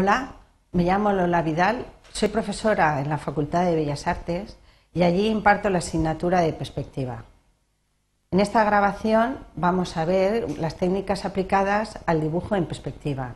Hola, me llamo Lola Vidal, soy profesora en la Facultad de Bellas Artes y allí imparto la asignatura de perspectiva. En esta grabación vamos a ver las técnicas aplicadas al dibujo en perspectiva.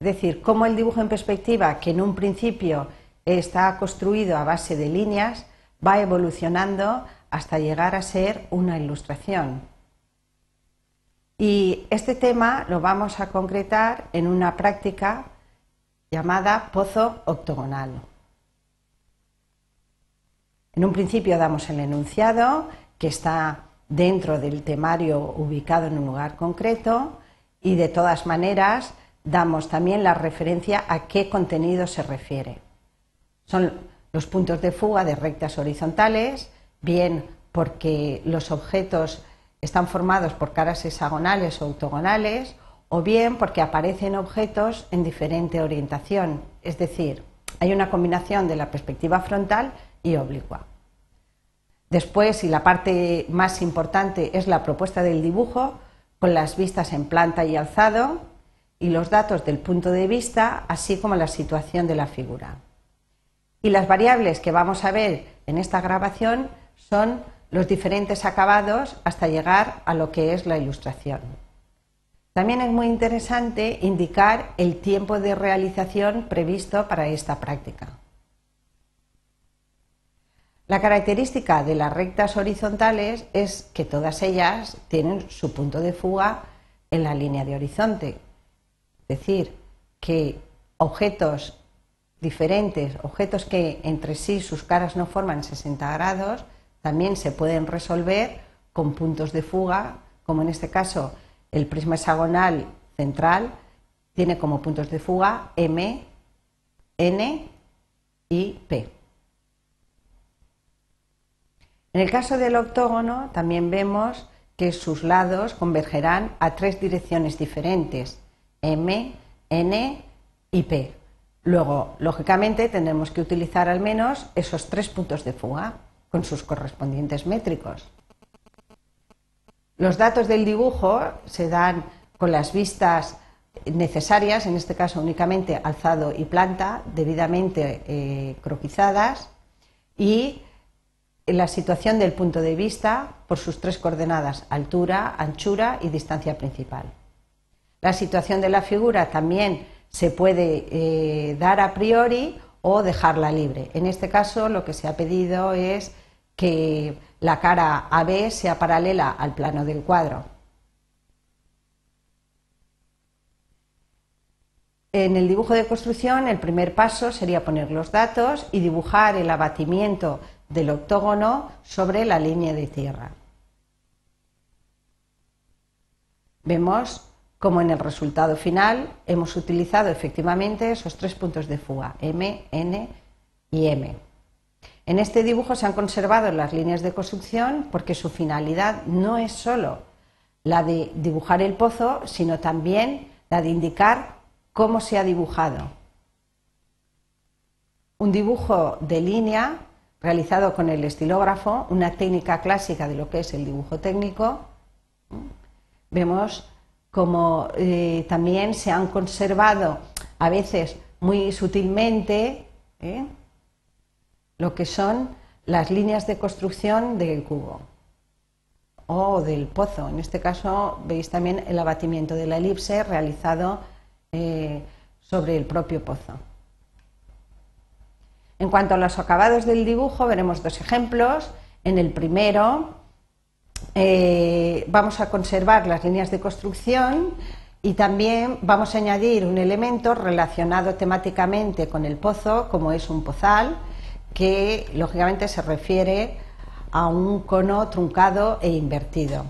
Es decir, cómo el dibujo en perspectiva, que en un principio está construido a base de líneas, va evolucionando hasta llegar a ser una ilustración. Y este tema lo vamos a concretar en una práctica llamada pozo octogonal. En un principio damos el enunciado, que está dentro del temario ubicado en un lugar concreto, y de todas maneras damos también la referencia a qué contenido se refiere. Son los puntos de fuga de rectas horizontales, bien porque los objetos están formados por caras hexagonales o octogonales o bien porque aparecen objetos en diferente orientación, es decir, hay una combinación de la perspectiva frontal y oblicua. Después, y la parte más importante es la propuesta del dibujo, con las vistas en planta y alzado, y los datos del punto de vista, así como la situación de la figura. Y las variables que vamos a ver en esta grabación son los diferentes acabados hasta llegar a lo que es la ilustración. También es muy interesante indicar el tiempo de realización previsto para esta práctica. La característica de las rectas horizontales es que todas ellas tienen su punto de fuga en la línea de horizonte. Es decir, que objetos diferentes, objetos que entre sí sus caras no forman 60 grados, también se pueden resolver con puntos de fuga, como en este caso el prisma hexagonal central tiene como puntos de fuga M, N y P. En el caso del octógono también vemos que sus lados convergerán a tres direcciones diferentes, M, N y P. Luego, lógicamente, tendremos que utilizar al menos esos tres puntos de fuga con sus correspondientes métricos. Los datos del dibujo se dan con las vistas necesarias, en este caso únicamente alzado y planta, debidamente eh, croquizadas, y la situación del punto de vista por sus tres coordenadas, altura, anchura y distancia principal. La situación de la figura también se puede eh, dar a priori o dejarla libre. En este caso lo que se ha pedido es que la cara AB sea paralela al plano del cuadro. En el dibujo de construcción, el primer paso sería poner los datos y dibujar el abatimiento del octógono sobre la línea de tierra. Vemos cómo en el resultado final hemos utilizado efectivamente esos tres puntos de fuga, M, N y M. En este dibujo se han conservado las líneas de construcción porque su finalidad no es solo la de dibujar el pozo, sino también la de indicar cómo se ha dibujado. Un dibujo de línea realizado con el estilógrafo, una técnica clásica de lo que es el dibujo técnico. Vemos cómo eh, también se han conservado a veces muy sutilmente ¿eh? lo que son las líneas de construcción del cubo o del pozo. En este caso veis también el abatimiento de la elipse realizado eh, sobre el propio pozo. En cuanto a los acabados del dibujo, veremos dos ejemplos. En el primero eh, vamos a conservar las líneas de construcción y también vamos a añadir un elemento relacionado temáticamente con el pozo, como es un pozal que lógicamente se refiere a un cono truncado e invertido.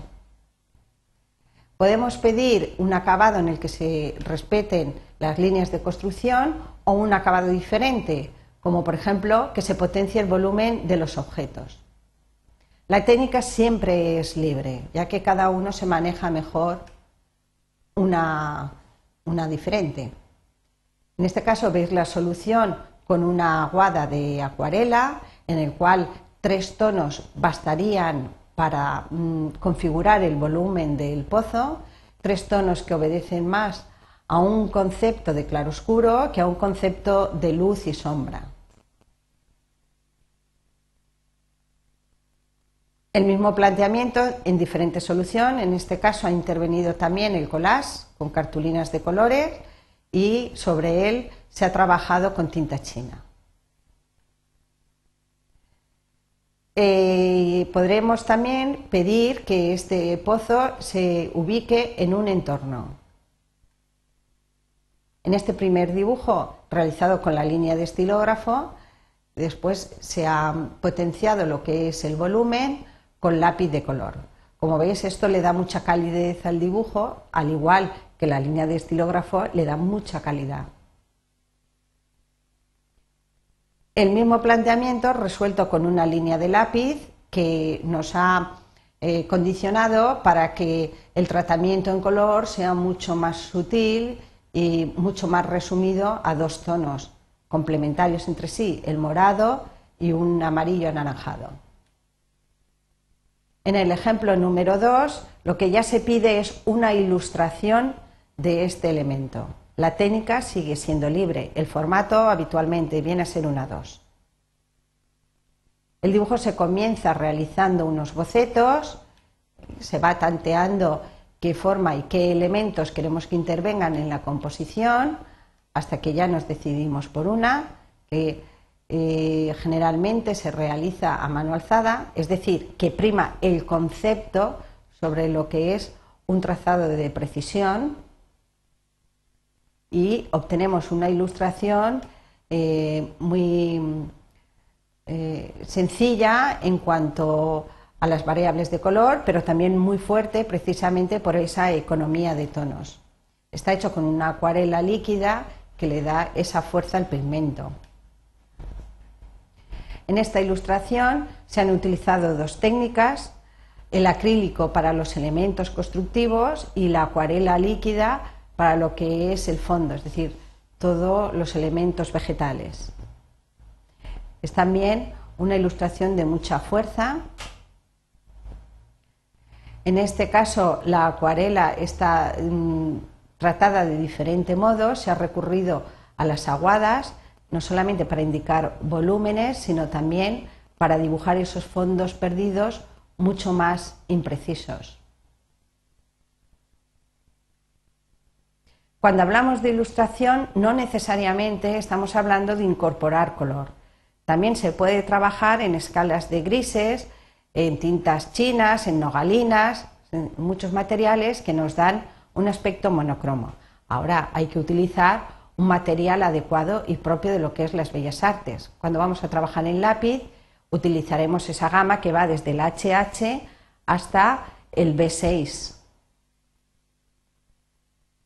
Podemos pedir un acabado en el que se respeten las líneas de construcción o un acabado diferente, como por ejemplo que se potencie el volumen de los objetos. La técnica siempre es libre, ya que cada uno se maneja mejor una, una diferente. En este caso veis la solución con una aguada de acuarela en el cual tres tonos bastarían para mm, configurar el volumen del pozo, tres tonos que obedecen más a un concepto de claroscuro que a un concepto de luz y sombra. El mismo planteamiento en diferente solución, en este caso ha intervenido también el collage con cartulinas de colores, y sobre él se ha trabajado con tinta china. Eh, podremos también pedir que este pozo se ubique en un entorno. En este primer dibujo, realizado con la línea de estilógrafo, después se ha potenciado lo que es el volumen con lápiz de color. Como veis, esto le da mucha calidez al dibujo, al igual que la línea de estilógrafo le da mucha calidad. El mismo planteamiento resuelto con una línea de lápiz que nos ha eh, condicionado para que el tratamiento en color sea mucho más sutil y mucho más resumido a dos tonos complementarios entre sí, el morado y un amarillo anaranjado. En el ejemplo número 2, lo que ya se pide es una ilustración de este elemento. La técnica sigue siendo libre, el formato habitualmente viene a ser una 2. El dibujo se comienza realizando unos bocetos, se va tanteando qué forma y qué elementos queremos que intervengan en la composición, hasta que ya nos decidimos por una, que eh, generalmente se realiza a mano alzada, es decir, que prima el concepto sobre lo que es un trazado de precisión y obtenemos una ilustración eh, muy eh, sencilla en cuanto a las variables de color, pero también muy fuerte precisamente por esa economía de tonos. Está hecho con una acuarela líquida que le da esa fuerza al pigmento. En esta ilustración se han utilizado dos técnicas, el acrílico para los elementos constructivos y la acuarela líquida para lo que es el fondo, es decir, todos los elementos vegetales. Es también una ilustración de mucha fuerza. En este caso, la acuarela está mm, tratada de diferente modo, se ha recurrido a las aguadas, no solamente para indicar volúmenes, sino también para dibujar esos fondos perdidos mucho más imprecisos. Cuando hablamos de ilustración, no necesariamente estamos hablando de incorporar color. También se puede trabajar en escalas de grises, en tintas chinas, en nogalinas, en muchos materiales que nos dan un aspecto monocromo. Ahora hay que utilizar un material adecuado y propio de lo que es las bellas artes. Cuando vamos a trabajar en lápiz, utilizaremos esa gama que va desde el HH hasta el B6.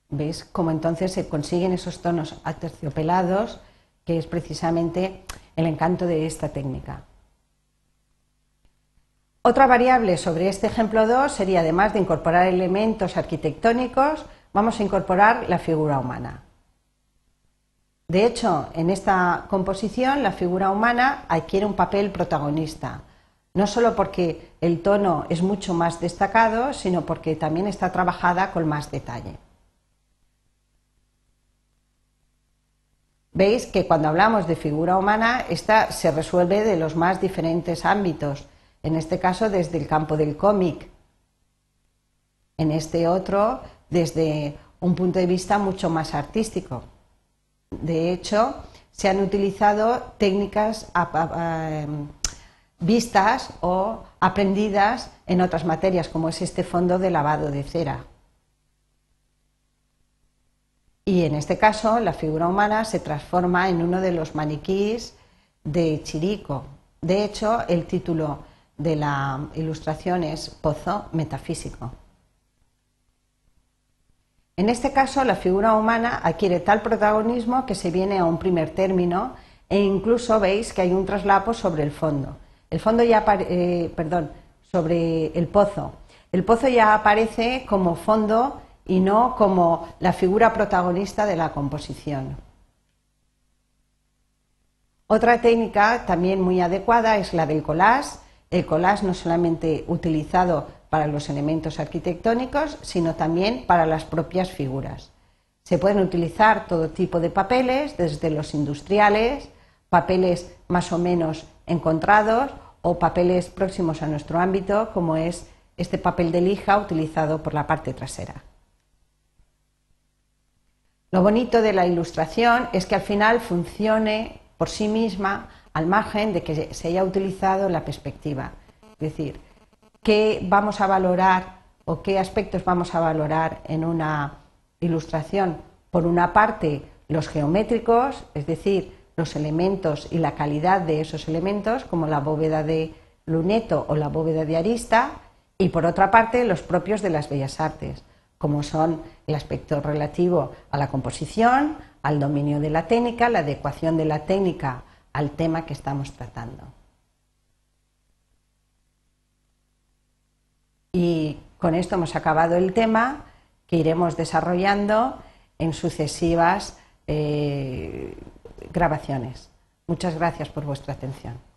¿Veis cómo entonces se consiguen esos tonos aterciopelados, que es precisamente el encanto de esta técnica? Otra variable sobre este ejemplo 2 sería, además de incorporar elementos arquitectónicos, vamos a incorporar la figura humana. De hecho, en esta composición la figura humana adquiere un papel protagonista, no solo porque el tono es mucho más destacado, sino porque también está trabajada con más detalle. Veis que cuando hablamos de figura humana, esta se resuelve de los más diferentes ámbitos, en este caso desde el campo del cómic, en este otro desde un punto de vista mucho más artístico. De hecho, se han utilizado técnicas em, vistas o aprendidas en otras materias, como es este fondo de lavado de cera. Y en este caso, la figura humana se transforma en uno de los maniquís de Chirico. De hecho, el título de la ilustración es Pozo Metafísico. En este caso, la figura humana adquiere tal protagonismo que se viene a un primer término e incluso veis que hay un traslapo sobre el fondo. El fondo ya, eh, perdón, sobre el pozo. El pozo ya aparece como fondo y no como la figura protagonista de la composición. Otra técnica también muy adecuada es la del collage el collage no solamente utilizado para los elementos arquitectónicos, sino también para las propias figuras. Se pueden utilizar todo tipo de papeles, desde los industriales, papeles más o menos encontrados o papeles próximos a nuestro ámbito, como es este papel de lija utilizado por la parte trasera. Lo bonito de la ilustración es que al final funcione por sí misma al margen de que se haya utilizado la perspectiva. Es decir, qué vamos a valorar o qué aspectos vamos a valorar en una ilustración. Por una parte, los geométricos, es decir, los elementos y la calidad de esos elementos, como la bóveda de luneto o la bóveda de arista, y por otra parte, los propios de las bellas artes, como son el aspecto relativo a la composición, al dominio de la técnica, la adecuación de la técnica al tema que estamos tratando. Y con esto hemos acabado el tema que iremos desarrollando en sucesivas eh, grabaciones. Muchas gracias por vuestra atención.